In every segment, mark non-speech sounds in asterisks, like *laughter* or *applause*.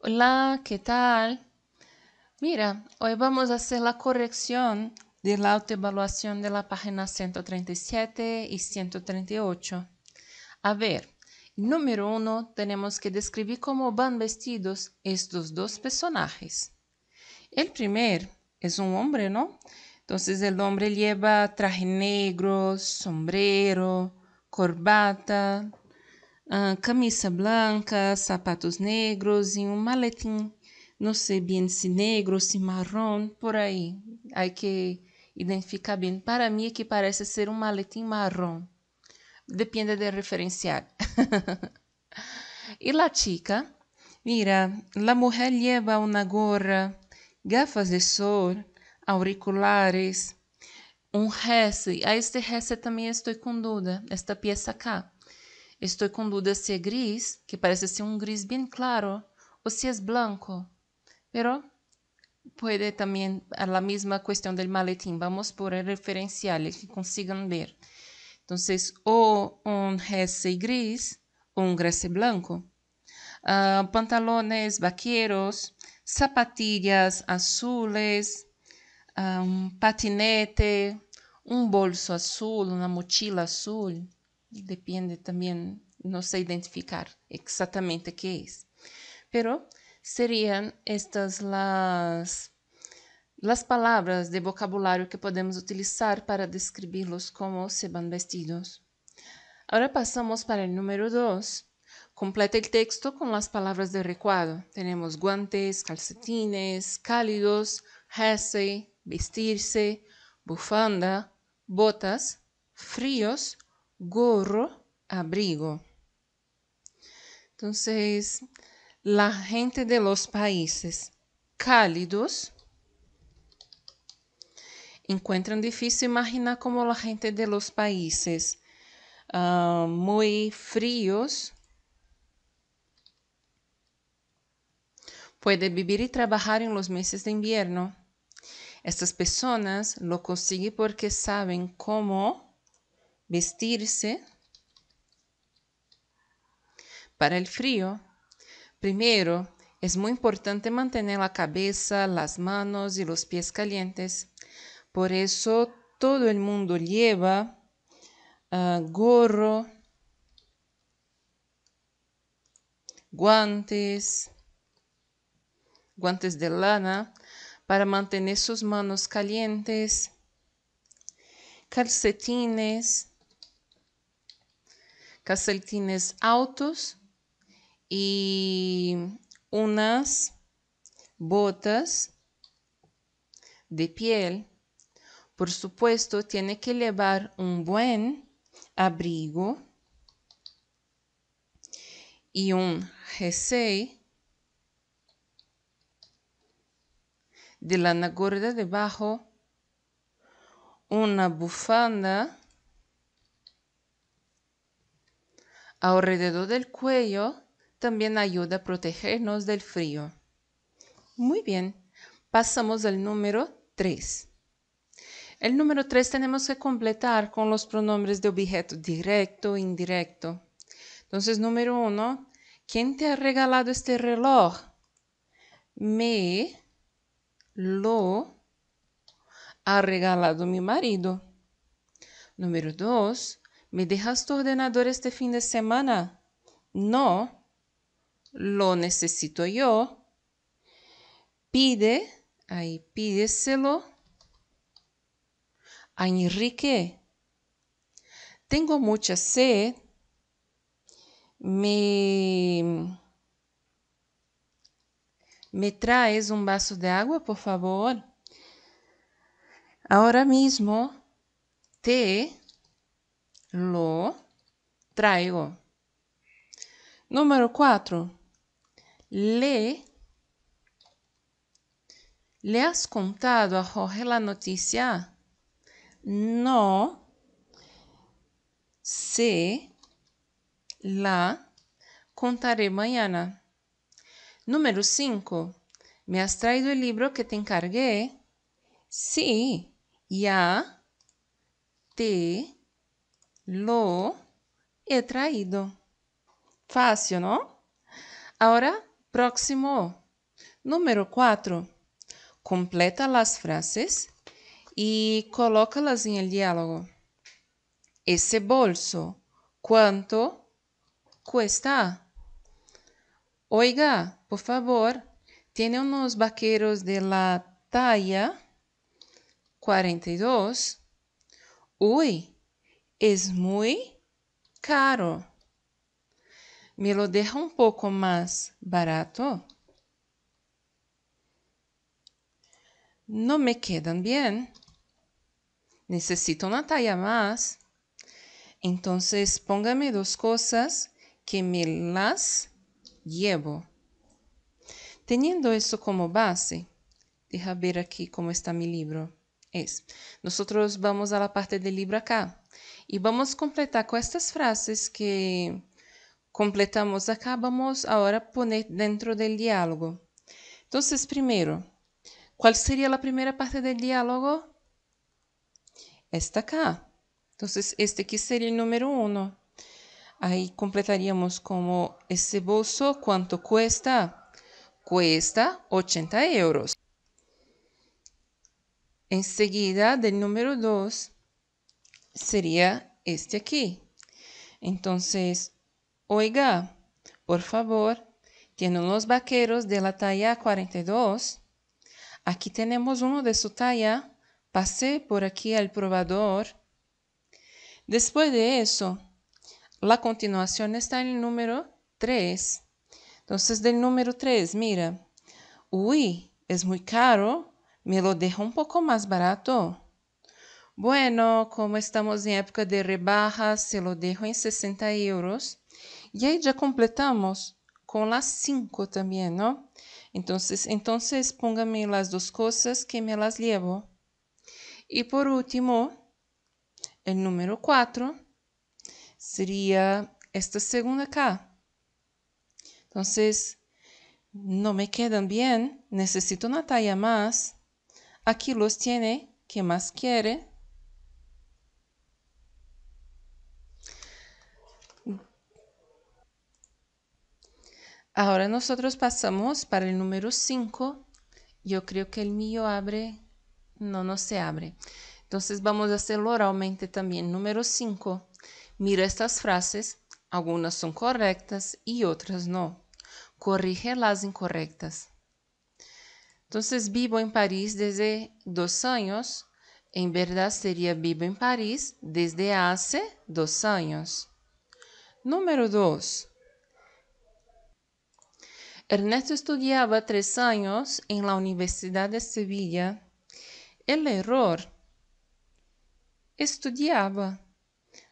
Hola, ¿qué tal? Mira, hoy vamos a hacer la corrección de la autoevaluación de la página 137 y 138. A ver, número uno, tenemos que describir cómo van vestidos estos dos personajes. El primer es un hombre, ¿no? Entonces el hombre lleva traje negro, sombrero, corbata, Ah, camisa branca, sapatos negros e um maletim, não sei bem se negro, se marrom, por aí. Aí que identificar bem. Para mim, é que parece ser um maletim marrom. Depende de referenciar. *laughs* e a chica? Mira, a mulher leva uma gorra, gafas de sol, auriculares, um rece. A este rece também estou com dúvida, esta peça cá. Estou com dúvida se é gris, que parece ser um gris bem claro, ou se é blanco. Pero também ser a mesma questão do maletim. Vamos por referencial, que consigam ver. Então, ou um jersey gris, ou um jersey blanco. Uh, pantalones vaqueros, zapatillas azules, ah, patinete, um bolso azul, uma mochila azul. depende también, no sé identificar exactamente qué es. Pero serían estas las, las palabras de vocabulario que podemos utilizar para describirlos como se van vestidos. Ahora pasamos para el número 2. Completa el texto con las palabras de recuadro. Tenemos guantes, calcetines, cálidos, jersey, vestirse, bufanda, botas, fríos, gorro, abrigo. Entonces, la gente de los países cálidos encuentran difícil imaginar cómo la gente de los países ah, muy fríos puede vivir y trabajar en los meses de invierno. Estas personas lo consiguen porque saben cómo vestirse para el frío, primero es muy importante mantener la cabeza, las manos y los pies calientes. Por eso todo el mundo lleva ah, gorro, guantes, guantes de lana para mantener sus manos calientes, calcetines, Casaltines autos y unas botas de piel. Por supuesto, tiene que llevar un buen abrigo y un jersey de lana gorda debajo, una bufanda alrededor del cuello también ayuda a protegernos del frío. Muy bien, pasamos al número 3. El número 3 tenemos que completar con los pronombres de objeto directo e indirecto. Entonces, número 1, ¿quién te ha regalado este reloj? Me lo ha regalado mi marido. Número 2, ¿me dejas tu ordenador este fin de semana? No, lo necesito yo. Pide, ahí pídeselo a Enrique. Tengo mucha sed. Me, me traes un vaso de agua, por favor. Ahora mismo te lo traigo. Número 4. Le. ¿Le has contado a Jorge la noticia? No. Se la contaré mañana. Número 5. ¿Me has traído el libro que te encargué? Sí, ya te lo he traído. Fácil, não? Agora, próximo. Número 4. Completa as frases e coloca coloca-las em diálogo. Esse bolso, quanto cuesta? Oiga, por favor, tem uns vaqueros de la talla 42. Uy, es muy caro. ¿Me lo deja un poco más barato? No me quedan bien. Necesito una talla más. Entonces póngame dos cosas que me las llevo. Teniendo eso como base, deja ver aquí cómo está mi libro. Es, nosotros vamos a la parte del libro acá. E vamos completar com estas frases que completamos acá. Vamos agora poner dentro do diálogo. Então, primeiro, qual seria a primeira parte do diálogo? Esta cá. Então, este aqui seria o número 1. Aí completaríamos como esse bolso quanto cuesta? Cuesta 80 euros. Em seguida, do número 2, sería este aquí. Entonces, oiga, por favor, tienen los vaqueros de la talla 42. Aquí tenemos uno de su talla. Pasé por aquí al probador. Después de eso, la continuación está en el número 3. Entonces, del número 3, mira, uy, es muy caro, me lo dejo un poco más barato. Bueno, como estamos en época de rebajas, se lo dejo en 60 euros. Y ahí ya completamos con las 5 también, ¿no? Entonces, entonces póngame las dos cosas que me las llevo. Y por último, el número 4 sería esta segunda acá. Entonces, no me quedan bien, necesito una talla más. Aquí los tiene, ¿qué más quiere? Agora nós passamos para o número 5. Eu creio que o meu abre, não, não se abre. Então, vamos a oralmente também Número 5. Mira estas frases. algumas são correctas e outras não. Corrige as incorrectas. Então, vivo em Paris desde dois anos, En verdade seria vivo em Paris desde hace dois anos. Número 2. Ernesto estudiaba tres años en la Universidad de Sevilla. El error estudiaba.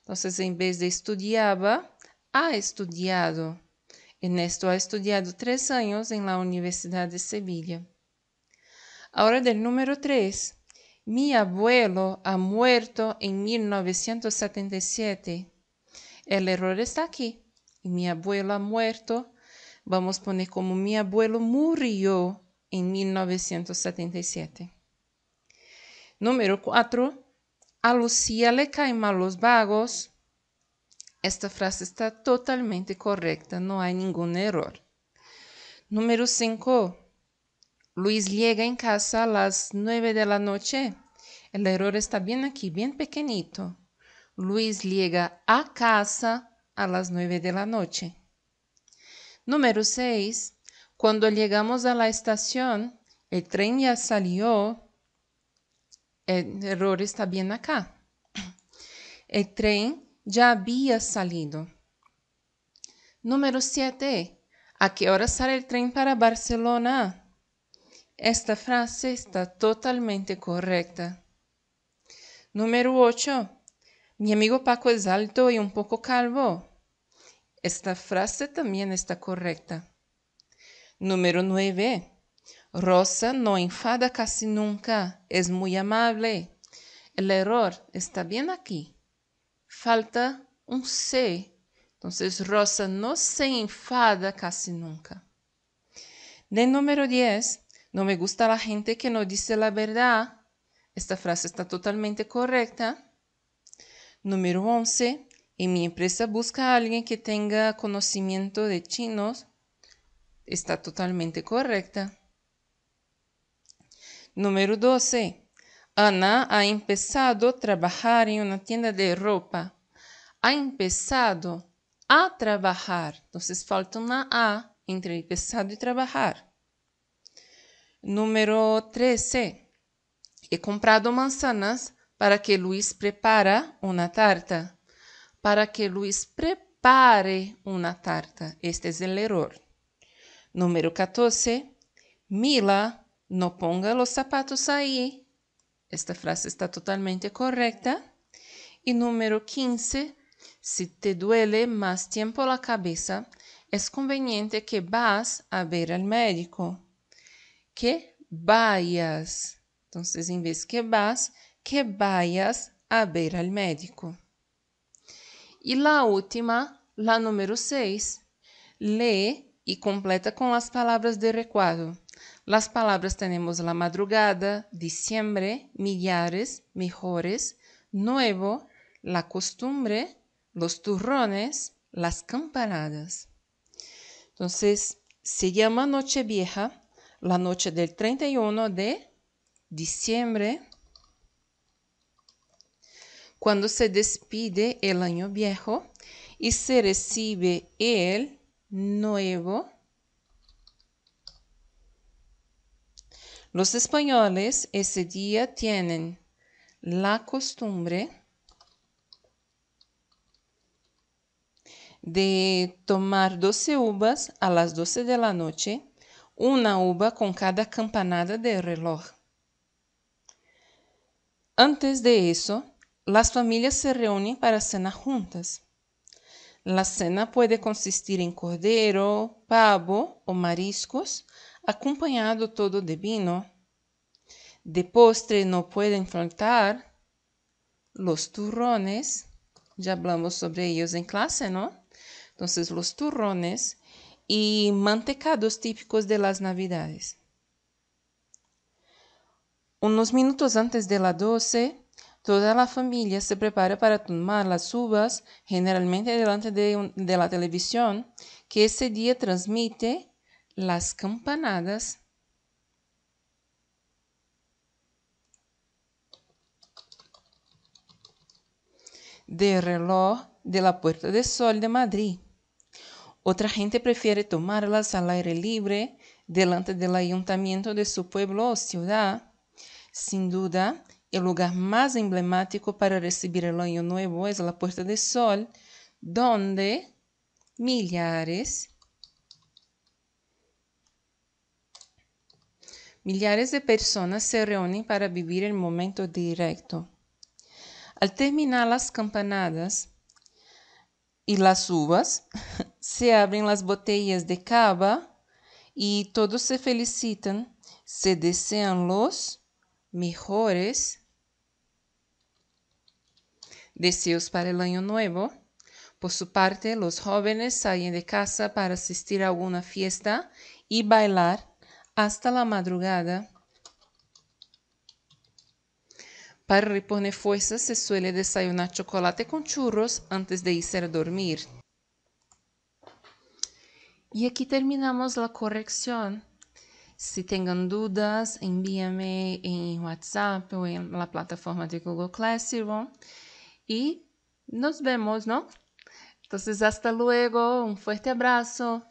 Entonces, en vez de estudiaba, ha estudiado. Ernesto ha estudiado tres años en la Universidad de Sevilla. Ahora del número tres. Mi abuelo ha muerto en 1977. El error está aquí. Mi abuelo ha muerto Vamos a poner como mi abuelo murió en 1977. Número 4. A Lucía le cae mal los vagos. Esta frase está totalmente correcta, no hay ningún error. Número 5. Luis llega en casa a las nueve de la noche. El error está bien aquí, bien pequeñito. Luis llega a casa a las nueve de la noche. Número 6. Cuando llegamos a la estación, el tren ya salió. El error está bien acá. El tren ya había salido. Número 7. ¿A qué hora sale el tren para Barcelona? Esta frase está totalmente correcta. Número 8. Mi amigo Paco es alto y un poco calvo. Esta frase también está correcta. Número 9. Rosa no enfada casi nunca, es muy amable. El error está bien aquí. Falta un C. Entonces, Rosa no se enfada casi nunca. De número 10, no me gusta la gente que no dice la verdad. Esta frase está totalmente correcta. Número 11, y mi empresa busca a alguien que tenga conocimiento de chinos, está totalmente correcta. Número 12. Ana ha empezado a trabajar en una tienda de ropa. Ha empezado a trabajar. Entonces falta una A entre empezado y trabajar. Número 13. He comprado manzanas para que Luis prepara una tarta. para que Luis prepare uma tarta. Este é o erro. Número 14. Mila, não ponga os sapatos aí. Esta frase está totalmente correta. E número 15. Se te duele mais tempo la cabeza, es conveniente que vas a ver al médico. Que vayas. Entonces, en vez que vas, que vayas a ver al médico. Y la última, la número 6, lee y completa con las palabras de recuadro. Las palabras tenemos la madrugada, diciembre, millares, mejores, nuevo, la costumbre, los turrones, las campanadas. Entonces, se llama noche vieja, la noche del 31 de diciembre cuando se despide el año viejo y se recibe el nuevo, los españoles ese día tienen la costumbre de tomar 12 uvas a las 12 de la noche, una uva con cada campanada del reloj. Antes de eso, las familias se reúnen para cenar juntas. La cena puede consistir en cordero, pavo o mariscos, acompañado todo de vino. De postre no pueden faltar los turrones. Ya hablamos sobre ellos en clase, ¿no? Entonces, los turrones y mantecados típicos de las navidades. Unos minutos antes de la 12, Toda la familia se prepara para tomar las uvas, generalmente delante de, la televisión, que ese día transmite las campanadas. del reloj de la Puerta de Sol de Madrid. Otra gente prefiere tomarlas al aire libre delante del ayuntamiento de su pueblo o ciudad. Sin duda, el lugar más emblemático para recibir el año nuevo es la Puerta del Sol, donde millares, de personas se reúnen para vivir el momento directo. Al terminar las campanadas y las uvas, *laughs* se abren las botellas de cava y todos se felicitan, se desean los mejores deseos para el año nuevo. Por su parte, los jóvenes salen de casa para asistir a alguna fiesta y bailar hasta la madrugada. Para reponer fuerzas se suele desayunar chocolate con churros antes de irse a dormir. Y aquí terminamos la corrección. Si tengan dudas, envíame en WhatsApp o en la plataforma de Google Classroom y nos vemos, ¿no? Entonces, hasta luego, un fuerte abrazo.